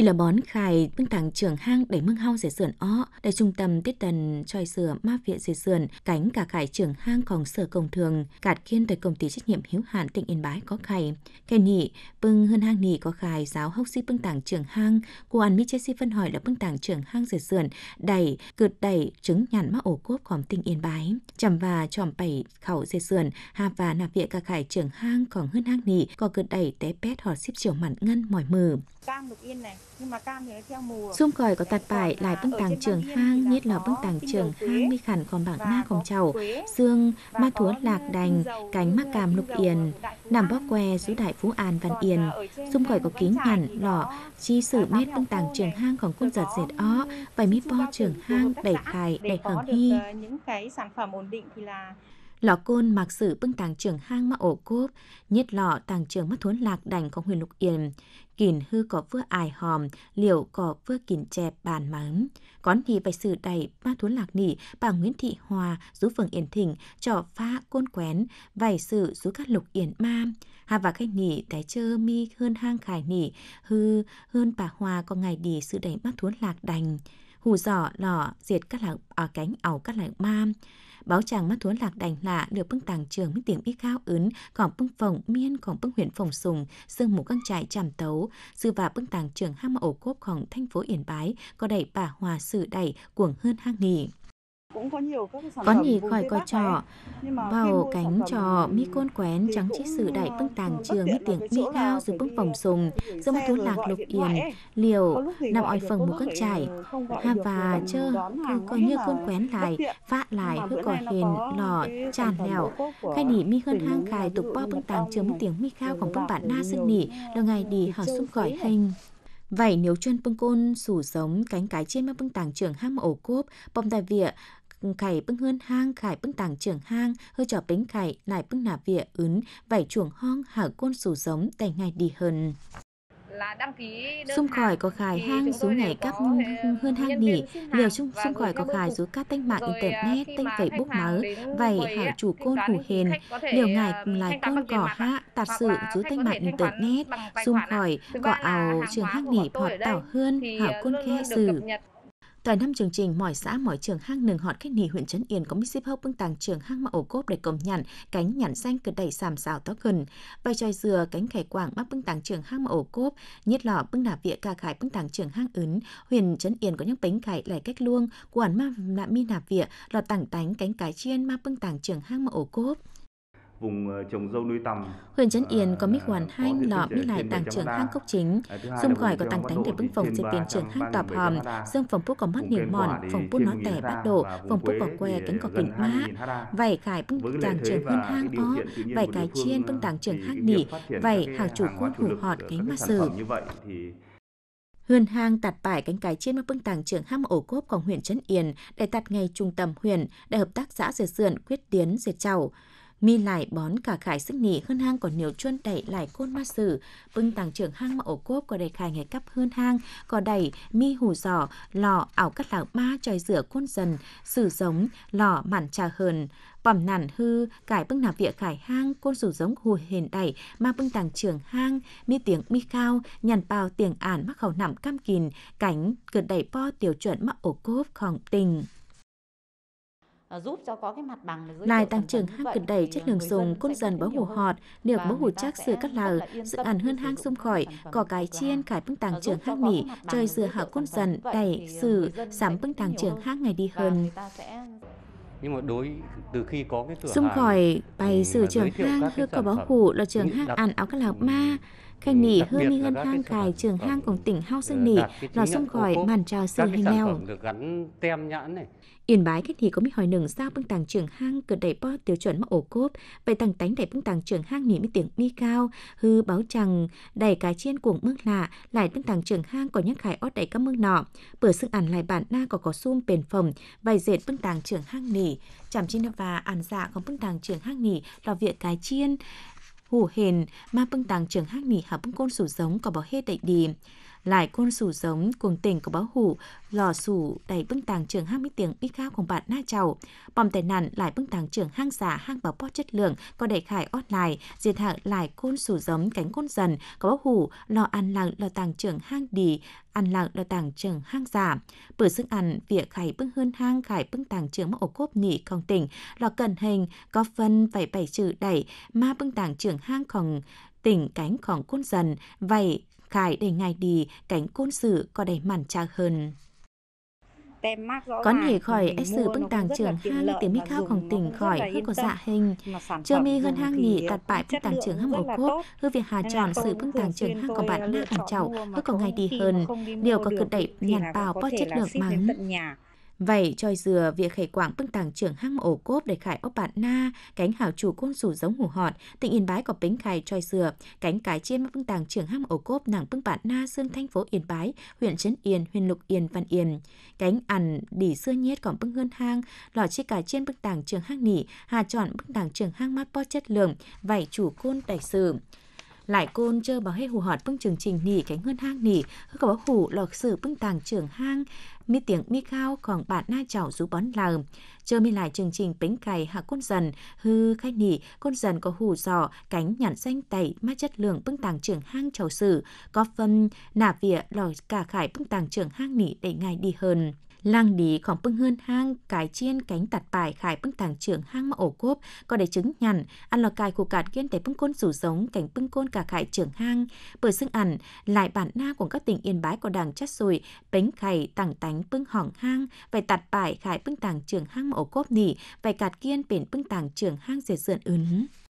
Khi là bón khai bưng thẳng trưởng hang đẩy mưng hao dễ sườn ó, để trung tâm tiết tần choi sửa ma viện dễ sườn, cánh cả khải trưởng hang còn hang ของ sở công thường, cạt kiên tới công ty trách nhiệm hiếu hạn tỉnh Yên Bái có khai. Khai nhị bưng hơn hang nhị có khai giáo hốc sĩ bưng tảng trưởng hang, cô ăn mi chết phân hỏi là bưng tảng trưởng hang dễ sườn, đẩy, cượt đẩy, trứng nhằn mắc ổ tỉnh Yên Bái. Chầm và chòm bảy khẩu dễ sườn, hà và nạp viện cả khải trưởng hang còn hơn hang nhị có cượt đẩy té pét họ xếp chiều mặn ngân mỏi mờ. Cang Lục Yên này, Xung còi có tạt bài lại bưng tàng trường hang nhất là bưng tàng trường hang mi khản còn bảng na còn chầu xương ma thúa lạc đành cánh mắc cam lục yên nằm bóc que xứ đại phú an văn yên à, xung còi có kính nhằn lọ chi sử nét bưng tàng trường hang còn quân giật dệt ó vậy mi po trường hang đẩy khai đẩy hưởng hy ờ, những cái sản phẩm ổn định thì là lọ côn mặc sử bưng tàng trưởng hang mà ổ cốp, nhất lọ tàng trưởng mắt thốn lạc đành có huyền lục yên, kìn hư có vừa ải hòm, liệu có vừa kìn chẹp bàn mắm. còn thì phải sử đầy ba thốn lạc nỉ, bà Nguyễn Thị Hòa, rú phường Yên thỉnh trò phá côn quén, vài sự rú các lục yên ma. Hà và khách nỉ, cái chơ mi hơn hang khải nỉ, hư hơn bà Hòa có ngày đi sự đầy mắt thốn lạc đành hù giỏ lọ diệt các lạng ở à, cánh ảo các lạng ma báo chàng mắt thuốn lạc đành lạ được bưng tàng trường mấy tiếng ít khao ứn còn bưng phòng miên còn bưng huyện phòng sùng sương mù căng trại chàm tấu dư và bưng tàng trường ham ổ cốp ของ thành phố yên bái có đẩy bà hòa sự đẩy cuồng hơn hang nghỉ có nhì khỏi còi trò, vào cánh trò mi côn quén trắng chiếc sử đại ờ, bưng ừ, tàng trường mi tiếng mi cao rồi bưng phòng sùng giữa mặt thôn lạc lục yền liều nằm ỏi phần một cất trải ha và chơ cứ coi như côn quén lại vạ lại hư cò hiền lò tràn lèo khai nỉ mi hơn hang khai tục bo bưng tàng trường mi tiếng mi cao của bưng bản na sân nỉ là ngày đi hở xung gọi hình Vậy nếu chân bưng côn sủ giống cánh cái trên mà bưng tàng trường ham ổ cốp, bông tài vịa, khải bưng hơn hang khải bưng tàng trưởng hang hơi trò bánh khải lại bưng nà vỉa ứn vảy chuồng hong hạ côn sủ giống tay ngày đi hơn là đăng ký xung khỏi có khải hang số ngày cắp hơn hang nỉ liều chung xung khỏi có khải số các tanh mạng internet tanh phải bốc máu vậy hạ chủ côn hủ hền liều ngài lại côn cỏ hạ tạt sự chú tanh mạng internet xung khỏi có ảo trường hang nỉ hoặc tảo hơn hảo côn khe sử Tại năm chương trình mọi xã mọi trường hang nừng họt khách nì huyện Trấn Yên có mít xếp hấp bưng tàng trường hang mà ổ cốp để cổng nhặn, cánh nhặn xanh cực đầy sàm xào tó gần. Bài tròi dừa cánh khải quảng mắc bưng tàng trường hang mà ổ cốp, nhiệt lọ bưng nạp vịa cà khải bưng tàng trường hang ứng. Huyện Trấn Yên có những bánh khải lại cách luông, quản ma nạ mi nạp vịa, lọt tảng tánh cánh cái chiên ma bưng tàng trường hang mà ổ cốp vùng ờ, trồng dâu nuôi tầm. Huyện Trấn Yên ờ, có mít hoàn hai lọ mít lại tăng trưởng hang cốc chính, dùng ờ, gọi có tăng tánh để bưng phòng trên tiền trưởng hang tọp hòm, dương phòng phúc có mắt miệng mòn, phòng phúc nó tẻ bát độ, phòng phúc có que cánh có kính má, vảy khải bưng tăng trưởng hơn hang ó, vảy cái chiên bưng tăng trưởng hang nỉ, vảy hàng chủ khuôn hủ họt cánh ma sử. Huyền hang tạt bài cánh cái trên mà bưng tàng trưởng hang ổ cốp của huyện Trấn Yên để tạt ngay trung tâm huyện để hợp tác xã dệt sườn quyết tiến dệt chầu mi lại bón cả khải sức nỉ hơn hang còn nhiều chuân đẩy lại côn ma sử bưng tàng trưởng hang mà ổ cốp có đầy khải ngày cấp hơn hang có đẩy mi hù giỏ lò ảo cắt làng ma trời rửa côn dần sử giống lò mặn trà hờn bẩm nản hư cải bưng nạp vịa khải hang côn sử giống hù hiền đẩy ma bưng tàng trưởng hang mi tiếng mi cao nhằn bào tiếng ản mắc khẩu nằm cam kìn cánh cượt đẩy po tiểu chuẩn mắc ổ cốp khỏng tình Ờ, giúp cho có cái mặt bằng Lại tăng trưởng hang ờ, cần đẩy chất lượng dùng côn dần bó hủ họt, nước bó hủ chắc sửa cắt lờ dự án hơn hang xung khỏi, cỏ cái chiên khải bưng tăng ờ, trưởng hang mỉ, trời dừa hạ côn dần đẩy, xử, sắm bưng tăng trưởng hang ngày đi hơn nhưng mà đối từ khi có cái cửa xung khỏi bày sử trường hang hư có báo hủ là trường hang ăn áo các lạc ma khay nỉ hơ mi ngân hang cài trường hang của tỉnh hao sơn nỉ là xung gọi màn trò sư hình neo yên bái cách thì có mi hỏi nừng sao bưng tàng trường hang cờ đẩy po tiêu chuẩn mà ổ cốp vậy tàng tánh đẩy bưng tàng trường hang nỉ mi tiếng mi cao hư báo chằng đẩy cái chiên cuồng mương lạ lại bưng tàng trường hang có nhắc khải ót đẩy các mương nọ bữa sức ăn lại bản na có có sum bền phẩm vài dệt bưng tàng trường hang nỉ chạm chi và ăn dạ không bưng tàng trường hang nỉ là việc cái chiên hủ hền ma bưng tàng trường hát nỉ hạ bưng côn sủ giống có bỏ hết đại đi lại côn sủ giống cuồng tỉnh của báo hủ lò sủ đầy bưng tàng trường hang mít tiếng ít khao của bạn na chầu bom tệ nạn lại bưng tàng trường hang giả dạ, hang báo po chất lượng có đẩy khải ót lại diệt hạ lại côn sủ giống cánh côn dần có báo hủ lò ăn lặng lò tàng trường hang đì ăn lặng lò tàng trường hang giả bử sức ăn việc khải bưng hơn hang khải bưng tàng trường trưởng ổ cốp nỉ không tỉnh lò cần hình có phân phải bảy chữ đẩy ma bưng tàng trường hang khổng tỉnh cánh khổng côn dần vậy Khải để ngài đi cánh côn sự có đầy mặn cha hơn. Có nhảy khỏi S sự bưng tàng trưởng hang tiếng mít khao khổng tỉnh khỏi hư của dạ hình. chưa mi hơn hang nhị tạt bại bưng tàng trưởng hâm ổ quốc, hư việc hà tròn sự bưng tàng trưởng hang của bạn nát ẩn chậu, hư còn ngày đi hơn. Điều có cực đẩy nhàn bào bó chất được mắng. Vậy choi dừa việc khải quảng bưng tàng trưởng hang ổ cốp để khải ốc bạn na, cánh hảo chủ côn rủ giống hủ họt, tỉnh yên bái có bính khải choi dừa, cánh cái chiêm bưng tàng trưởng hang ổ cốp nàng bưng bạn na xương thanh phố yên bái, huyện trấn yên, huyện lục yên, văn yên. Cánh ăn đỉ xưa nhiết còn bưng hơn hang, lò chi cải chiên bưng tàng trưởng hang nỉ, hà chọn bưng tàng trưởng hang mát po chất lượng, vậy chủ côn đại sử lại côn chơ bảo hết hù họt bưng chương trình nỉ cánh ngân hang nỉ hư có bảo hủ lọt sử bưng tàng trưởng hang mi tiếng mi cao còn bạn na chảo rú bón lờ chơ mi lại chương trình bánh cày hạ côn dần hư khai nỉ côn dần có hù giò cánh nhãn xanh tẩy ma chất lượng bưng tàng trưởng hang chảo sử có phân nạp vỉa lọt cả khải bưng tàng trưởng hang nỉ để ngài đi hơn Làng ổ cốp có để chứng nhận ăn lò cài của cạt kiên để pưng côn rủ giống cảnh pưng côn cả khải trưởng hang bởi xưng ẩn lại bản na của các tỉnh yên bái có đảng chất sùi bánh khải tảng tánh pưng hỏng hang về tạt bài khải pưng tảng trưởng hang mà ổ cốp nỉ về cạt kiên biển pưng tảng trưởng hang dệt sườn ưn